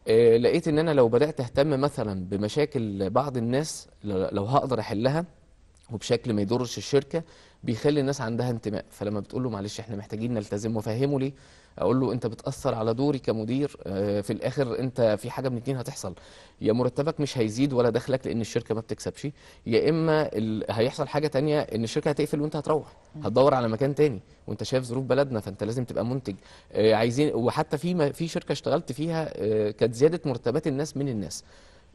Speaker 4: آه، لقيت ان انا لو بدات اهتم مثلا بمشاكل بعض الناس لو هقدر احلها وبشكل ما يضرش الشركه بيخلي الناس عندها انتماء فلما بتقول له معلش احنا محتاجين نلتزم وفهمه ليه اقول له انت بتاثر على دوري كمدير آه، في الاخر انت في حاجه من اتنين هتحصل يا مرتبك مش هيزيد ولا دخلك لان الشركه ما بتكسبش يا اما هيحصل حاجه تانية ان الشركه هتقفل وانت هتروح هتدور على مكان تاني وانت شايف ظروف بلدنا فانت لازم تبقى منتج آه، عايزين وحتى في في شركه اشتغلت فيها آه، كانت زياده مرتبات الناس من الناس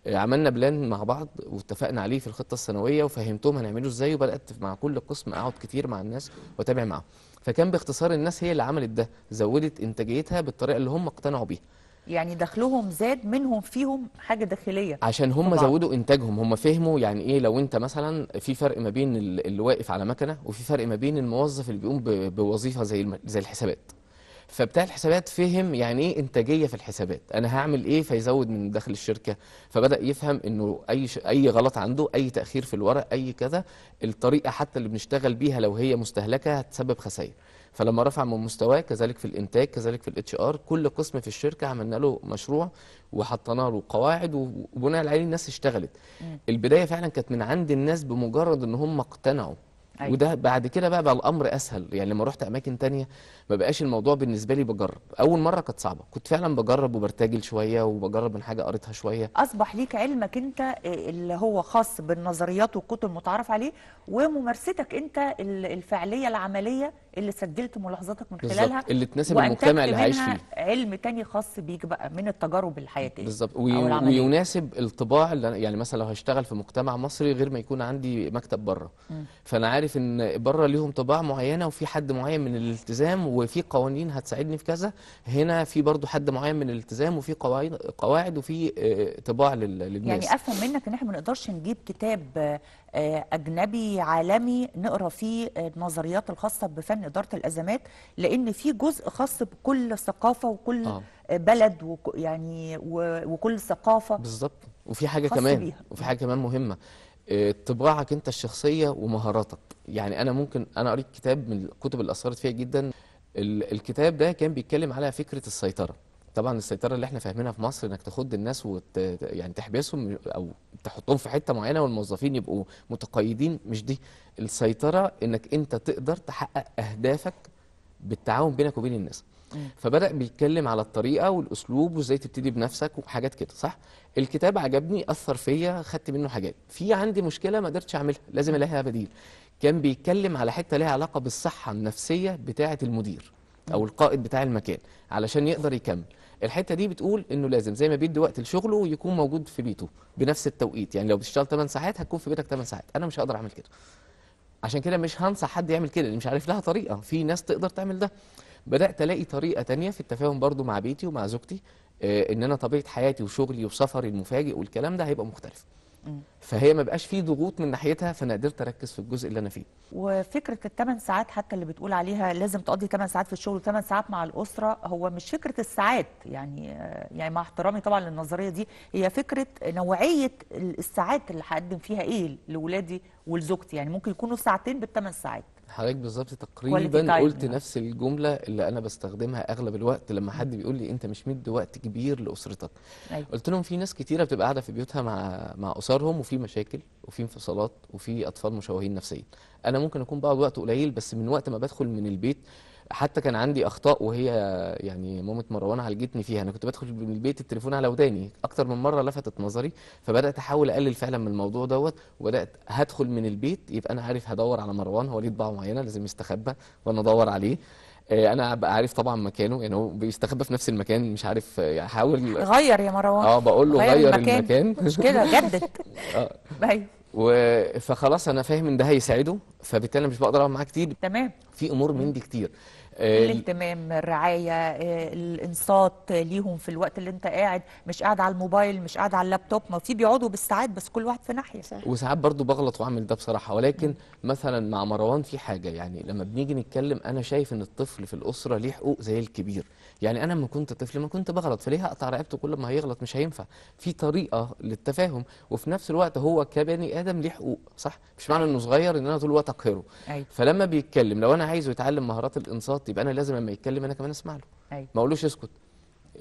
Speaker 4: عملنا بلان مع بعض واتفقنا عليه في الخطه السنويه وفهمتهم هنعمله ازاي وبدات مع كل قسم اقعد كتير مع الناس واتابع معاهم فكان باختصار الناس هي اللي عملت ده زودت انتاجيتها بالطريقه اللي هم اقتنعوا بيها
Speaker 1: يعني دخلهم زاد منهم فيهم حاجه داخليه عشان هم طبعا. زودوا
Speaker 4: انتاجهم هم فهموا يعني ايه لو انت مثلا في فرق ما بين اللي واقف على مكنه وفي فرق ما بين الموظف اللي بيقوم بوظيفه زي زي الحسابات فبتاع الحسابات فهم يعني ايه انتاجيه في الحسابات انا هعمل ايه فيزود من دخل الشركه فبدا يفهم انه اي ش... اي غلط عنده اي تاخير في الورق اي كذا الطريقه حتى اللي بنشتغل بيها لو هي مستهلكه هتسبب خسائر فلما رفع من مستواه كذلك في الانتاج كذلك في الاتش ار كل قسم في الشركه عملنا له مشروع وحطينا له قواعد وبناء عليه الناس اشتغلت البدايه فعلا كانت من عند الناس بمجرد ان هم اقتنعوا أيوة. وده بعد كده بقى بقى الامر اسهل يعني لما رحت اماكن تانية ما بقاش الموضوع بالنسبه لي بجرب اول مره كانت صعبه كنت فعلا بجرب وبرتجل شويه وبجرب من حاجه قريتها شويه
Speaker 1: اصبح ليك علمك انت اللي هو خاص بالنظريات والكتب المتعارف عليه وممارستك انت الفعليه العمليه اللي سجلت ملاحظاتك من بالزبط. خلالها اللي تناسب المجتمع اللي عايش فيه علم تاني خاص بيك بقى من التجارب الحياتيه بالظبط
Speaker 4: ويناسب الطباع اللي يعني مثلا لو هشتغل في مجتمع مصري غير ما يكون عندي مكتب بره فانا عارف ان بره ليهم طباع معينه وفي حد معين من الالتزام وفي قوانين هتساعدني في كذا هنا في برضو حد معين من الالتزام وفي قواعد وفي آه، طباع للناس يعني
Speaker 1: افهم منك ان احنا ما نقدرش نجيب كتاب آه، اجنبي عالمي نقرا فيه آه، النظريات الخاصه بفن اداره الازمات لان في جزء خاص بكل ثقافه وكل آه.
Speaker 4: بلد وك يعني وكل ثقافه بالظبط وفي حاجه كمان بيها. وفي حاجه كمان مهمه طباعك انت الشخصيه ومهاراتك يعني انا ممكن انا قريت كتاب من الكتب اللي اثرت فيها جدا الكتاب ده كان بيتكلم على فكره السيطره طبعا السيطره اللي احنا فاهمينها في مصر انك تاخد الناس وت... يعني تحبسهم او تحطهم في حته معينه والموظفين يبقوا متقيدين مش دي السيطره انك انت تقدر تحقق اهدافك بالتعاون بينك وبين الناس فبدا بيتكلم على الطريقه والاسلوب وازاي تبتدي بنفسك وحاجات كده صح الكتاب عجبني اثر فيا خدت منه حاجات في عندي مشكله ما قدرتش اعملها لازم الاقي بديل كان بيتكلم على حته ليها علاقه بالصحه النفسيه بتاعه المدير او القائد بتاع المكان علشان يقدر يكمل الحته دي بتقول انه لازم زي ما بيدي وقت لشغله يكون موجود في بيته بنفس التوقيت يعني لو بتشتغل 8 ساعات هتكون في بيتك 8 ساعات انا مش هقدر اعمل كده عشان كده مش هنصح حد يعمل كده اللي مش عارف لها طريقه في ناس تقدر تعمل ده بدات الاقي طريقه تانية في التفاهم برضو مع بيتي ومع زوجتي آه، ان انا طبيعه حياتي وشغلي وسفري المفاجئ والكلام ده هيبقى مختلف فهي ما بقاش فيه ضغوط من ناحيتها فانا قدرت اركز في الجزء اللي انا فيه
Speaker 1: وفكره الثمان ساعات حتى اللي بتقول عليها لازم تقضي ثمان ساعات في الشغل وثمان ساعات مع الاسره هو مش فكره الساعات يعني يعني مع احترامي طبعا للنظريه دي هي فكره نوعيه الساعات اللي هقدم فيها ايه لاولادي ولزوجتي يعني ممكن يكونوا ساعتين بالثمان ساعات
Speaker 4: حضرتك بالظبط تقريبا قلت نفس الجمله اللي انا بستخدمها اغلب الوقت لما حد بيقول لي انت مش مدي وقت كبير لاسرتك أيوة. قلت لهم في ناس كتيره بتبقى قاعده في بيوتها مع مع اسرهم وفي مشاكل وفي انفصالات وفي اطفال مشوهين نفسيا انا ممكن اكون بقعد وقت قليل بس من وقت ما بدخل من البيت حتى كان عندي اخطاء وهي يعني مامة مروان عالجتني فيها انا كنت بدخل من البيت التليفون على وداني اكتر من مره لفتت نظري فبدات احاول اقلل فعلا من الموضوع دوت وبدات هدخل من البيت يبقى انا عارف هدور على مروان هو ليه طباعه معينه لازم يستخبى وانا ادور عليه آه، انا بقى عارف طبعا مكانه يعني هو بيستخبى في نفس المكان مش عارف آه، يعني حاول غير
Speaker 1: يا مروان اه بقول له غير, غير المكان, المكان. مش كده جدد
Speaker 4: اه طيب. و... فخلاص انا فاهم ان ده هيساعده فبالتالي مش بقدر اقعد معاه كتير تمام في امور من دي كتير آه،
Speaker 1: الاهتمام الرعايه آه، الانصات ليهم في الوقت اللي انت قاعد مش قاعد على الموبايل مش قاعد على اللابتوب ما في بيقعدوا بالساعات بس كل واحد في ناحيه
Speaker 4: وساعات برضو بغلط واعمل ده بصراحه ولكن مثلا مع مروان في حاجه يعني لما بنيجي نتكلم انا شايف ان الطفل في الاسره ليه حقوق زي الكبير يعني انا لما كنت طفل ما كنت بغلط فليه هقطع رقبته كل ما هيغلط مش هينفع في طريقه للتفاهم وفي نفس الوقت هو كبني ادم ليه حقوق صح مش معنى انه صغير ان انا طول الوقت اقهره أيوة. فلما بيتكلم لو انا عايزه يتعلم مهارات الانصات يبقى انا لازم لما يتكلم انا كمان اسمع له أيوة. ما اقولوش اسكت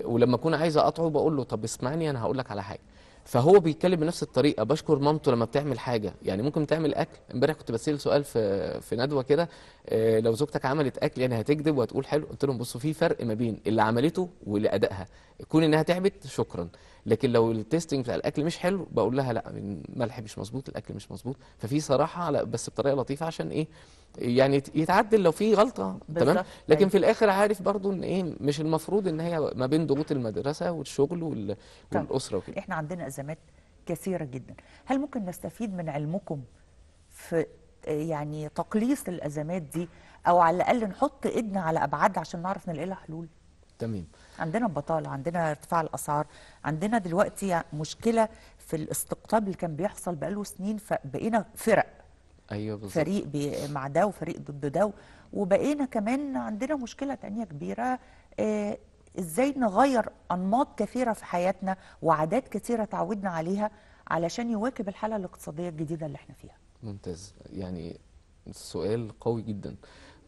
Speaker 4: ولما اكون عايز اقاطعه بقول له طب اسمعني انا هقول لك على حاجه فهو بيتكلم بنفس الطريقه بشكر مامته لما بتعمل حاجه يعني ممكن تعمل اكل امبارح كنت بسال سؤال في في ندوه كده آه، لو زوجتك عملت اكل يعني هتكذب وهتقول حلو قلت لهم بصوا في فرق ما بين اللي عملته واللي ادائها كون انها تعبت شكرا لكن لو التيستنج بتاع الاكل مش حلو بقول لها لا الملح مش مظبوط الاكل مش مظبوط ففي صراحه على بس بطريقه لطيفه عشان ايه يعني يتعدل لو في غلطه تمام لكن أيوة. في الاخر عارف برضو ان ايه مش المفروض ان هي ما بين ضغوط المدرسه والشغل والاسره وكده احنا
Speaker 1: عندنا ازمات كثيره جدا هل ممكن نستفيد من علمكم في يعني تقليص الازمات دي او على الاقل نحط ايدنا على ابعاد عشان نعرف نلاقي لها حلول تمام عندنا البطاله عندنا ارتفاع الاسعار عندنا دلوقتي مشكله في الاستقطاب اللي كان بيحصل بقاله سنين فبقينا فرق
Speaker 4: ايوه بالظبط فريق
Speaker 1: مع ده وفريق ضد ده وبقينا كمان عندنا مشكله تانية كبيره آه، ازاي نغير انماط كثيره في حياتنا وعادات كثيره تعودنا عليها علشان يواكب الحاله الاقتصاديه الجديده اللي احنا فيها
Speaker 4: ممتاز يعني سؤال قوي جدا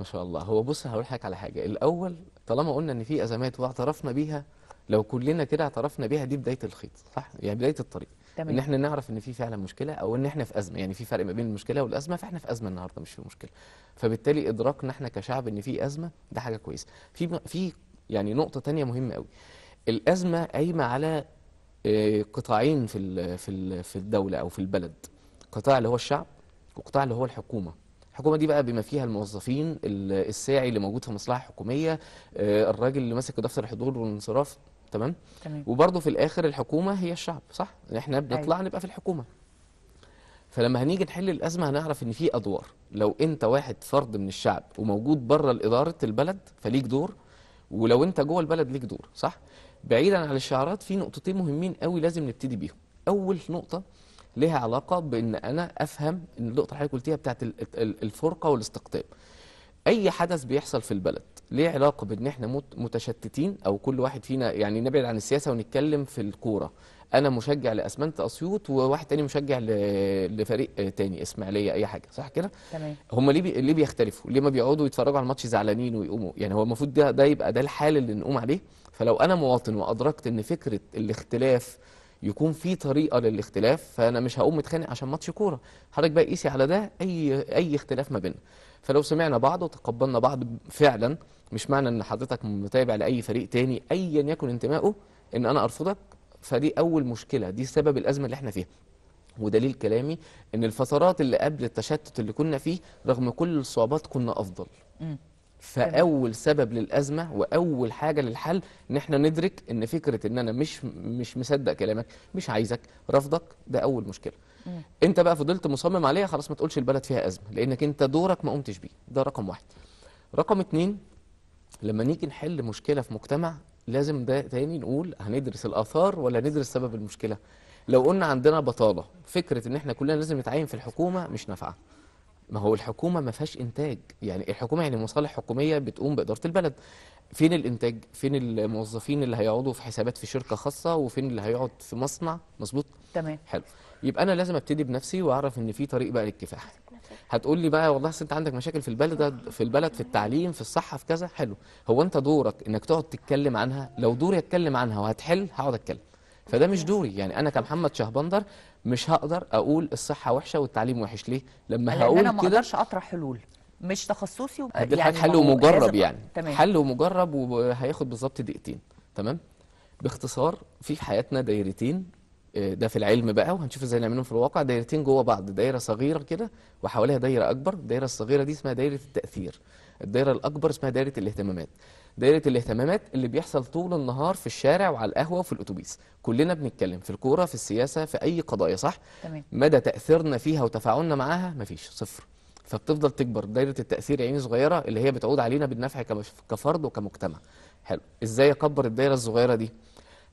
Speaker 4: ما شاء الله هو بص هقول حاجة على حاجه الاول طالما قلنا ان في ازمات واعترفنا بيها لو كلنا كده اعترفنا بيها دي بدايه الخيط صح يعني بدايه الطريق تمام. ان احنا نعرف ان في فعلا مشكله او ان احنا في ازمه يعني في فرق ما بين المشكله والازمه فاحنا في ازمه النهارده مش في مشكله فبالتالي ادراكنا احنا كشعب ان في ازمه ده حاجه كويسه في في يعني نقطه تانية مهمه قوي الازمه قايمه على آه، قطاعين في في في الدوله او في البلد قطاع اللي هو الشعب القطاع اللي هو الحكومه الحكومه دي بقى بما فيها الموظفين الساعي اللي موجود في المصلحه الحكوميه آه، الراجل اللي ماسك دفتر الحضور والانصراف تمام, تمام. وبرضه في الاخر الحكومه هي الشعب صح احنا أيوة. بنطلع أيوة. نبقى في الحكومه فلما هنيجي نحل الازمه هنعرف ان في ادوار لو انت واحد فرد من الشعب وموجود بره الاداره البلد فليك دور ولو انت جوه البلد ليك دور صح بعيدا عن الشعارات في نقطتين مهمين قوي لازم نبتدي بيهم اول نقطه لها علاقه بان انا افهم أن النقطه اللي حضرتك قلتيها بتاعت الفرقه والاستقطاب اي حدث بيحصل في البلد ليه علاقه بان احنا متشتتين او كل واحد فينا يعني نبعد عن السياسه ونتكلم في الكوره انا مشجع لاسمنت اسيوط وواحد تاني مشجع لفريق تاني اسماعيليه اي حاجه صح كده تمام هما ليه بي... ليه بيختلفوا ليه ما بيقعدوا يتفرجوا على الماتش زعلانين ويقوموا يعني هو المفروض ده ده يبقى ده الحال اللي نقوم عليه فلو انا مواطن وادركت ان فكره الاختلاف يكون في طريقه للاختلاف فانا مش هقوم متخانق عشان ماتش كوره حضرتك بقى قيسي على ده اي اي اختلاف ما بيننا فلو سمعنا بعض وتقبلنا بعض فعلا مش معنى ان حضرتك متابع لاي فريق تاني ايا أن يكن انتمائه ان انا ارفضك فدي اول مشكله دي سبب الازمه اللي احنا فيها ودليل كلامي ان الفترات اللي قبل التشتت اللي كنا فيه رغم كل الصعوبات كنا افضل فاول سبب للازمه واول حاجه للحل ان احنا ندرك ان فكره ان انا مش مش مصدق كلامك مش عايزك رفضك ده اول مشكله مم. انت بقى فضلت مصمم عليها خلاص ما تقولش البلد فيها ازمه لانك انت دورك ما قمتش بيه ده رقم واحد رقم اتنين لما نيجي نحل مشكله في مجتمع لازم ده تاني نقول هندرس الاثار ولا ندرس سبب المشكله لو قلنا عندنا بطاله فكره ان احنا كلنا لازم نتعين في الحكومه مش نافعه ما هو الحكومه ما فيهاش انتاج يعني الحكومه يعني مصالح حكوميه بتقوم باداره البلد فين الانتاج فين الموظفين اللي هيقعدوا في حسابات في شركه خاصه وفين اللي هيقعد في مصنع مظبوط تمام حلو يبقى انا لازم ابتدي بنفسي واعرف ان في طريق بقى للكفاح هتقول لي بقى والله انت عندك مشاكل في البلد في البلد في التعليم في الصحه في كذا حلو هو انت دورك انك تقعد تتكلم عنها لو دوري اتكلم عنها وهتحل هقعد اتكلم فده مش دوري يعني انا كمحمد شهبندر مش هقدر اقول الصحه وحشه والتعليم وحش ليه لما هقول انا ما اقدرش اطرح حلول مش تخصصي و...
Speaker 1: يعني حل ومجرب يعني تمام. حل
Speaker 4: ومجرب وهياخد بالظبط دقيقتين تمام باختصار في حياتنا دايرتين آه، ده في العلم بقى وهنشوف ازاي نعملهم في الواقع دايرتين جوه بعض دايره صغيره كده وحواليها دايره اكبر الدايره الصغيره دي اسمها دايره التاثير الدايره الاكبر اسمها دايره الاهتمامات دايره الاهتمامات اللي بيحصل طول النهار في الشارع وعلى القهوه وفي الاتوبيس كلنا بنتكلم في الكوره في السياسه في اي قضايا صح تمام. مدى تاثيرنا فيها وتفاعلنا معاها مفيش صفر فبتفضل تكبر دايره التاثير عين صغيره اللي هي بتعود علينا بالنفع كفرد وكمجتمع حلو ازاي اكبر الدايره الصغيره دي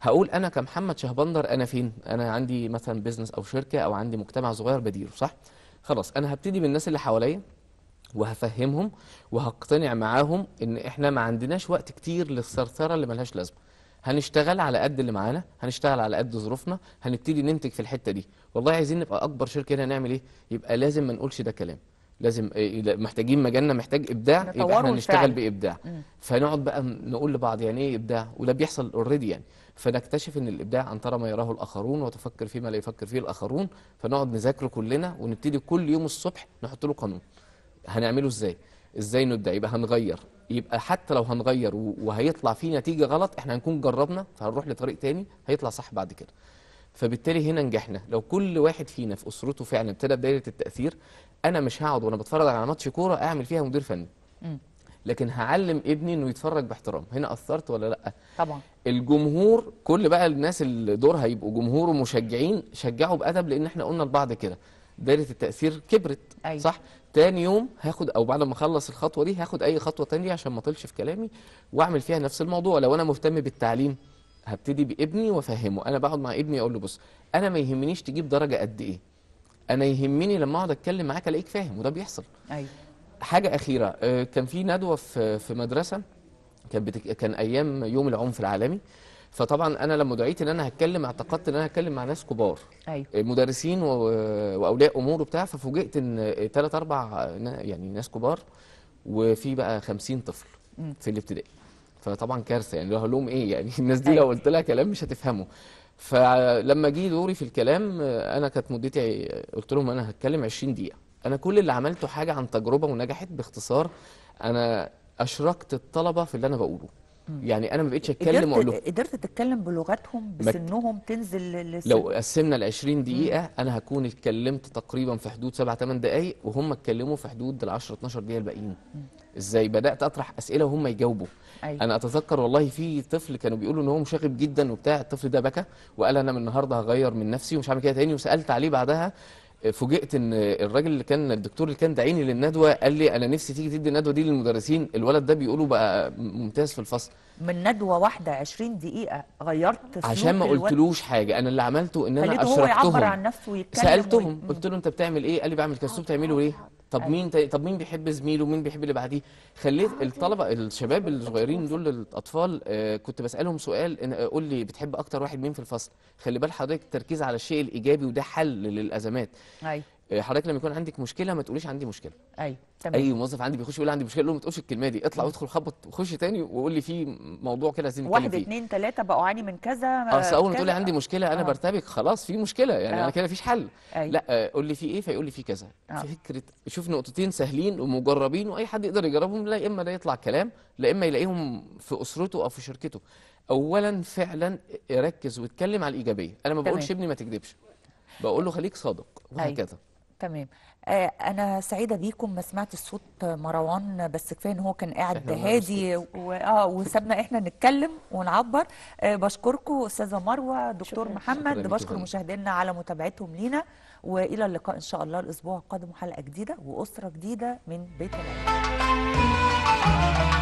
Speaker 4: هقول انا كمحمد شهبندر انا فين انا عندي مثلا بيزنس او شركه او عندي مجتمع صغير بديره صح خلاص انا هبتدي بالناس اللي حواليا وهفهمهم وهقتنع معاهم ان احنا ما عندناش وقت كتير للثرثره اللي ملهاش لازمه هنشتغل على قد اللي معانا هنشتغل على قد ظروفنا هنبتدي ننتج في الحته دي والله عايزين نبقى اكبر شركه هنا هنعمل ايه يبقى لازم ما نقولش ده كلام لازم إيه، إيه، محتاجين مجالنا محتاج ابداع يبقى احنا نشتغل بابداع م. فنقعد بقى نقول لبعض يعني ايه ابداع وده بيحصل اوريدي يعني فنكتشف ان الابداع ان ترى ما يراه الاخرون وتفكر فيما لا يفكر فيه الاخرون فنقعد نذاكره كلنا ونبتدي كل يوم الصبح نحط له قانون هنعمله ازاي ازاي نبدا يبقى هنغير يبقى حتى لو هنغير وهيطلع فيه نتيجه غلط احنا هنكون جربنا فهنروح لطريق تاني هيطلع صح بعد كده فبالتالي هنا نجحنا لو كل واحد فينا في اسرته فعلا ابتدى بدايه التاثير انا مش هقعد وانا بتفرج على ماتش كوره اعمل فيها مدير فني لكن هعلم ابني انه يتفرج باحترام هنا اثرت ولا لا طبعا الجمهور كل بقى الناس اللي دورها يبقوا جمهور ومشجعين شجعوا بادب لان احنا قلنا لبعض كده دايره التاثير كبرت أيوة. صح تاني يوم هاخد او بعد ما اخلص الخطوه دي هاخد اي خطوه تانية عشان ما اطلش في كلامي واعمل فيها نفس الموضوع لو انا مهتم بالتعليم هبتدي بابني وافهمه انا بقعد مع ابني اقول له بص انا ما يهمنيش تجيب درجه قد ايه انا يهمني لما اقعد اتكلم معاك الاقيك فاهم وده بيحصل ايوه حاجه اخيره آه، كان في ندوه في في مدرسه كان بتك... كان ايام يوم العنف العالمي فطبعا انا لما دعيت ان انا هتكلم اعتقدت ان انا هتكلم مع ناس كبار أيوة. مدرسين واولياء امور وبتاع ففوجئت ان ثلاث اربع يعني ناس كبار وفي بقى 50 طفل في الابتدائي فطبعا كارثه يعني هقول لهم ايه يعني الناس دي لو أيوه. قلت لها كلام مش هتفهمه فلما جه دوري في الكلام انا كانت مدتي قلت لهم انا هتكلم 20 دقيقه انا كل اللي عملته حاجه عن تجربه ونجحت باختصار انا اشركت الطلبه في اللي انا بقوله يعني انا ما بقتش اتكلم واقول قدرت
Speaker 1: تتكلم بلغتهم بسنهم تنزل لسن. لو
Speaker 4: قسمنا ال 20 دقيقه مم. انا هكون اتكلمت تقريبا في حدود 7 8 دقائق وهم اتكلموا في حدود ال 10 12 دقيقه الباقيين ازاي بدات اطرح اسئله وهم يجاوبوا أيوة. انا اتذكر والله في طفل كانوا بيقولوا ان هو مشاغب جدا وبتاع الطفل ده بكى وقال انا من النهارده هغير من نفسي ومش هعمل كده تاني وسالت عليه بعدها فوجئت ان الراجل اللي كان الدكتور اللي كان داعيني للندوه قال لي انا نفسي تيجي تدي الندوه دي للمدرسين الولد ده بيقولوا بقى ممتاز في الفصل
Speaker 1: من ندوه واحده 20 دقيقه
Speaker 4: غيرت عشان ما قلتلوش حاجه انا اللي عملته ان انا اشرحتهم هو يعبر عن نفسه ويتكلم سالتهم قلت له انت بتعمل ايه قال لي بعمل كاستوب بتعمله ليه طب أيوة. مين طب مين بيحب زميله ومين بيحب اللي بعديه خليت آه، الطلبه الشباب الصغيرين دول الاطفال آه، كنت بسالهم سؤال آه، قول لي بتحب اكتر واحد مين في الفصل خلي بال حضرتك التركيز على الشيء الايجابي وده حل للازمات ايوه آه، حضرتك لما يكون عندك مشكله ما تقوليش عندي مشكله ايوه تمام اي موظف عندي بيخش يقول عندي مشكله له ما تقولش الكلمه دي اطلع وادخل خبط وخش تاني وقول لي في موضوع كده عايزين نتكلم فيه واحد اتنين
Speaker 1: تلاته بقوا عاني من كذا آه، اصل اول ما تقول لي عندي
Speaker 4: مشكله انا آه. برتبك خلاص في مشكله يعني آه. انا كده مفيش حل أي. أيوة. لا آه، قول لي في ايه فيقول لي في كذا آه. فكره شوف نقطتين سهلين ومجربين واي حد يقدر يجربهم لا اما ده يطلع كلام لا اما يلاقيهم في اسرته او في شركته اولا فعلا ركز واتكلم على الايجابيه انا ما بقولش ابني ما تكذبش بقول له خليك صادق أيوة. وهكذا أي.
Speaker 1: تمام آه، انا سعيده بيكم ما سمعت صوت مروان بس كفايه ان هو كان قاعد هادي و... اه وسابنا احنا نتكلم ونعبر آه، بشكركم استاذه مروه دكتور شكرا. محمد شكرا بشكر مشاهدينا على متابعتهم لينا والى اللقاء ان شاء الله الاسبوع القادم حلقه جديده واسره جديده من بيت العلم